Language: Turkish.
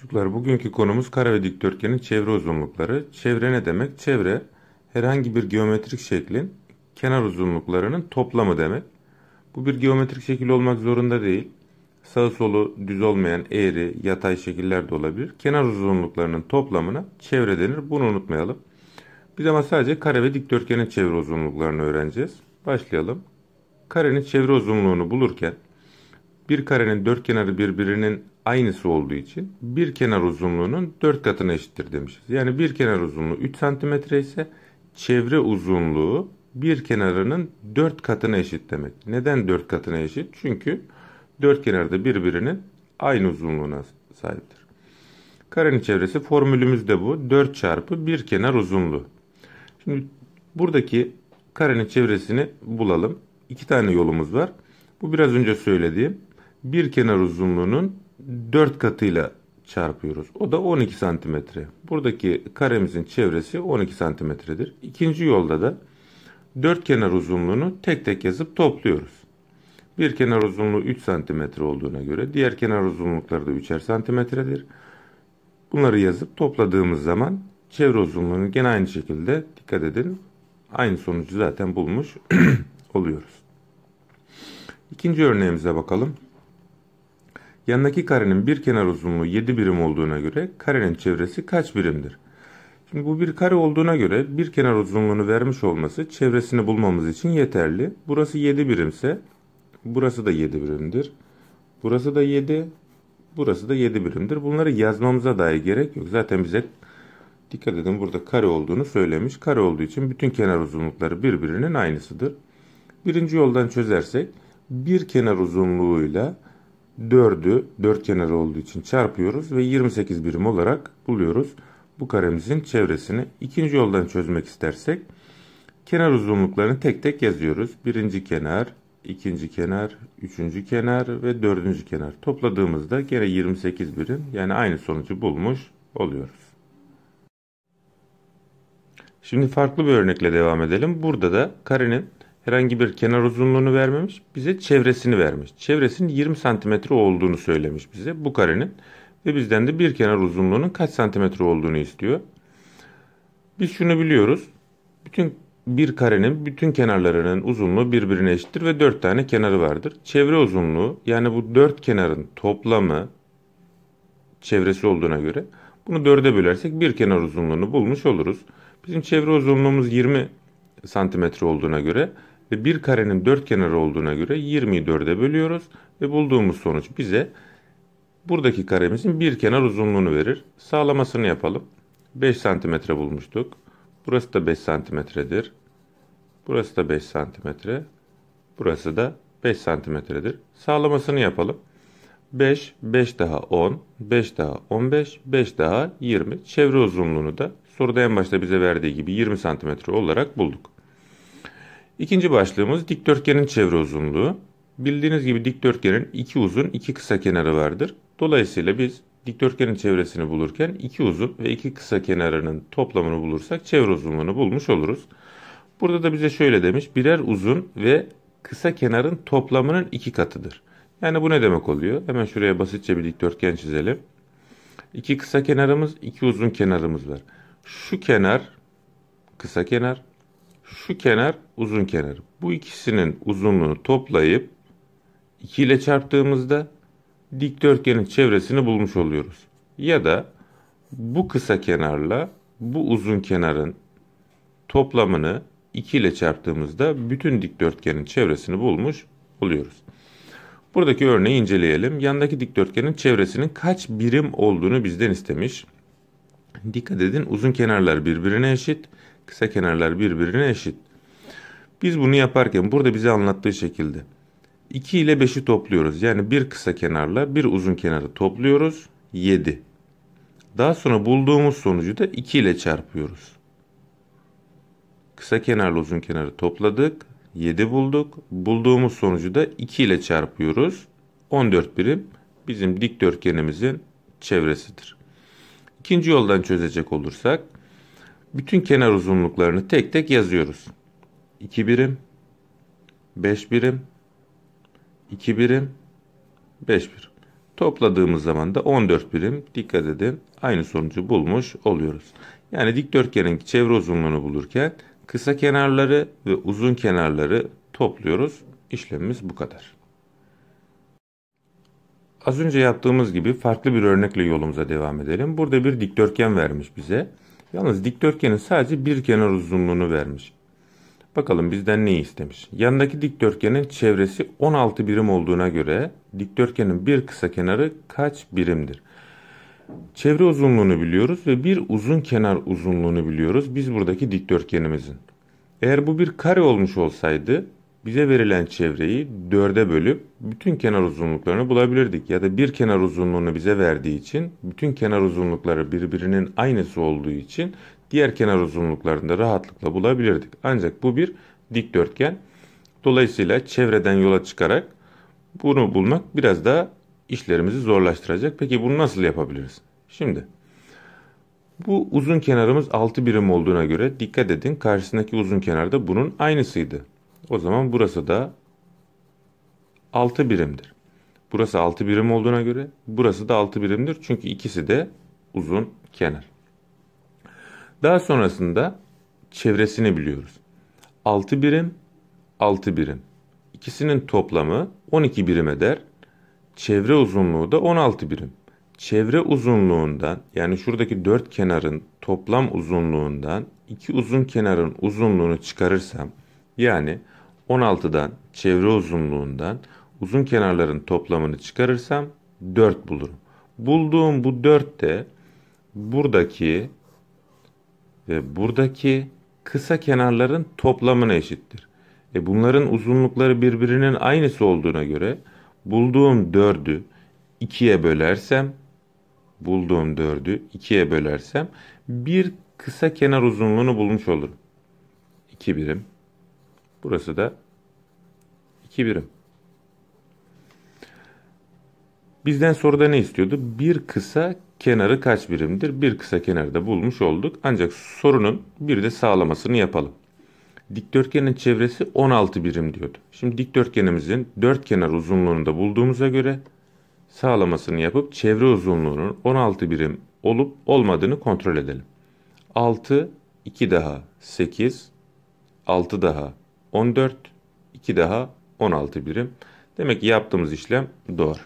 Çocuklar bugünkü konumuz kare ve dikdörtgenin çevre uzunlukları. Çevre ne demek? Çevre herhangi bir geometrik şeklin kenar uzunluklarının toplamı demek. Bu bir geometrik şekil olmak zorunda değil. Sağ solu düz olmayan eğri, yatay şekiller de olabilir. Kenar uzunluklarının toplamına çevre denir. Bunu unutmayalım. Biz ama sadece kare ve dikdörtgenin çevre uzunluklarını öğreneceğiz. Başlayalım. Karenin çevre uzunluğunu bulurken bir karenin dört kenarı birbirinin aynısı olduğu için bir kenar uzunluğunun dört katına eşittir demişiz. Yani bir kenar uzunluğu 3 santimetre ise çevre uzunluğu bir kenarının dört katına eşit demek. Neden dört katına eşit? Çünkü dört kenar da birbirinin aynı uzunluğuna sahiptir. Karenin çevresi formülümüz de bu. 4 çarpı bir kenar uzunluğu. Şimdi buradaki karenin çevresini bulalım. İki tane yolumuz var. Bu biraz önce söylediğim bir kenar uzunluğunun 4 katıyla çarpıyoruz. O da 12 santimetre. Buradaki karemizin çevresi 12 santimetredir. İkinci yolda da dört kenar uzunluğunu tek tek yazıp topluyoruz. Bir kenar uzunluğu 3 santimetre olduğuna göre diğer kenar uzunlukları da 3'er santimetredir. Bunları yazıp topladığımız zaman çevre uzunluğunu gene aynı şekilde dikkat edin. Aynı sonucu zaten bulmuş oluyoruz. İkinci örneğimize bakalım. Yanındaki karenin bir kenar uzunluğu 7 birim olduğuna göre karenin çevresi kaç birimdir? Şimdi bu bir kare olduğuna göre bir kenar uzunluğunu vermiş olması çevresini bulmamız için yeterli. Burası 7 birimse burası da 7 birimdir. Burası da 7, burası da 7 birimdir. Bunları yazmamıza dahi gerek yok. Zaten bize dikkat edin burada kare olduğunu söylemiş. Kare olduğu için bütün kenar uzunlukları birbirinin aynısıdır. Birinci yoldan çözersek bir kenar uzunluğuyla ile 4'ü 4 kenarı olduğu için çarpıyoruz ve 28 birim olarak buluyoruz. Bu karemizin çevresini ikinci yoldan çözmek istersek kenar uzunluklarını tek tek yazıyoruz. Birinci kenar, ikinci kenar, üçüncü kenar ve dördüncü kenar topladığımızda gene 28 birim yani aynı sonucu bulmuş oluyoruz. Şimdi farklı bir örnekle devam edelim. Burada da karenin herhangi bir kenar uzunluğunu vermemiş. Bize çevresini vermiş. Çevresinin 20 santimetre olduğunu söylemiş bize bu karenin. Ve bizden de bir kenar uzunluğunun kaç santimetre olduğunu istiyor. Biz şunu biliyoruz. Bütün bir karenin bütün kenarlarının uzunluğu birbirine eşittir ve 4 tane kenarı vardır. Çevre uzunluğu yani bu 4 kenarın toplamı çevresi olduğuna göre bunu 4'e bölersek bir kenar uzunluğunu bulmuş oluruz. Bizim çevre uzunluğumuz 20 santimetre olduğuna göre ve bir karenin dört kenarı olduğuna göre 24'e 4'e bölüyoruz ve bulduğumuz sonuç bize buradaki karemizin bir kenar uzunluğunu verir. Sağlamasını yapalım. 5 cm bulmuştuk. Burası da 5 cm'dir. Burası da 5 cm. Burası da 5 cm'dir. Sağlamasını yapalım. 5, 5 daha 10, 5 daha 15, 5 daha 20. Çevre uzunluğunu da soruda en başta bize verdiği gibi 20 cm olarak bulduk. İkinci başlığımız dikdörtgenin çevre uzunluğu. Bildiğiniz gibi dikdörtgenin iki uzun iki kısa kenarı vardır. Dolayısıyla biz dikdörtgenin çevresini bulurken iki uzun ve iki kısa kenarının toplamını bulursak çevre uzunluğunu bulmuş oluruz. Burada da bize şöyle demiş birer uzun ve kısa kenarın toplamının iki katıdır. Yani bu ne demek oluyor? Hemen şuraya basitçe bir dikdörtgen çizelim. İki kısa kenarımız iki uzun kenarımız var. Şu kenar kısa kenar şu kenar uzun kenar. Bu ikisinin uzunluğunu toplayıp 2 ile çarptığımızda dikdörtgenin çevresini bulmuş oluyoruz. Ya da bu kısa kenarla bu uzun kenarın toplamını 2 ile çarptığımızda bütün dikdörtgenin çevresini bulmuş oluyoruz. Buradaki örneği inceleyelim. Yandaki dikdörtgenin çevresinin kaç birim olduğunu bizden istemiş. Dikkat edin uzun kenarlar birbirine eşit kısa kenarlar birbirine eşit. Biz bunu yaparken burada bize anlattığı şekilde 2 ile 5'i topluyoruz. Yani bir kısa kenarla bir uzun kenarı topluyoruz. 7. Daha sonra bulduğumuz sonucu da 2 ile çarpıyoruz. Kısa kenarla uzun kenarı topladık. 7 bulduk. Bulduğumuz sonucu da 2 ile çarpıyoruz. 14 birim bizim dikdörtgenimizin çevresidir. İkinci yoldan çözecek olursak bütün kenar uzunluklarını tek tek yazıyoruz. 2 birim, 5 birim, 2 birim, 5 birim. Topladığımız zaman da 14 birim dikkat edin aynı sonucu bulmuş oluyoruz. Yani dikdörtgenin çevre uzunluğunu bulurken kısa kenarları ve uzun kenarları topluyoruz. İşlemimiz bu kadar. Az önce yaptığımız gibi farklı bir örnekle yolumuza devam edelim. Burada bir dikdörtgen vermiş bize. Yalnız dikdörtgenin sadece bir kenar uzunluğunu vermiş. Bakalım bizden neyi istemiş? Yanındaki dikdörtgenin çevresi 16 birim olduğuna göre dikdörtgenin bir kısa kenarı kaç birimdir? Çevre uzunluğunu biliyoruz ve bir uzun kenar uzunluğunu biliyoruz biz buradaki dikdörtgenimizin. Eğer bu bir kare olmuş olsaydı bize verilen çevreyi dörde bölüp bütün kenar uzunluklarını bulabilirdik. Ya da bir kenar uzunluğunu bize verdiği için bütün kenar uzunlukları birbirinin aynısı olduğu için diğer kenar uzunluklarını da rahatlıkla bulabilirdik. Ancak bu bir dikdörtgen. Dolayısıyla çevreden yola çıkarak bunu bulmak biraz daha işlerimizi zorlaştıracak. Peki bunu nasıl yapabiliriz? Şimdi bu uzun kenarımız 6 birim olduğuna göre dikkat edin karşısındaki uzun kenarda bunun aynısıydı. O zaman burası da 6 birimdir. Burası 6 birim olduğuna göre burası da 6 birimdir. Çünkü ikisi de uzun kenar. Daha sonrasında çevresini biliyoruz. 6 birim, 6 birim. İkisinin toplamı 12 birim eder. Çevre uzunluğu da 16 birim. Çevre uzunluğundan yani şuradaki 4 kenarın toplam uzunluğundan iki uzun kenarın uzunluğunu çıkarırsam yani 16'dan çevre uzunluğundan uzun kenarların toplamını çıkarırsam 4 bulurum. Bulduğum bu 4 de buradaki ve buradaki kısa kenarların toplamına eşittir. E bunların uzunlukları birbirinin aynısı olduğuna göre bulduğum 4'ü 2'ye bölersem bulduğum 4'ü 2'ye bölersem bir kısa kenar uzunluğunu bulmuş olurum. 2 birim Burası da 2 birim. Bizden soruda ne istiyordu? Bir kısa kenarı kaç birimdir? Bir kısa kenarı da bulmuş olduk. Ancak sorunun bir de sağlamasını yapalım. Dikdörtgenin çevresi 16 birim diyordu. Şimdi dikdörtgenimizin dört kenar uzunluğunu da bulduğumuza göre sağlamasını yapıp çevre uzunluğunun 16 birim olup olmadığını kontrol edelim. 6, 2 daha 8, 6 daha 14, 2 daha 16 birim. Demek ki yaptığımız işlem doğru.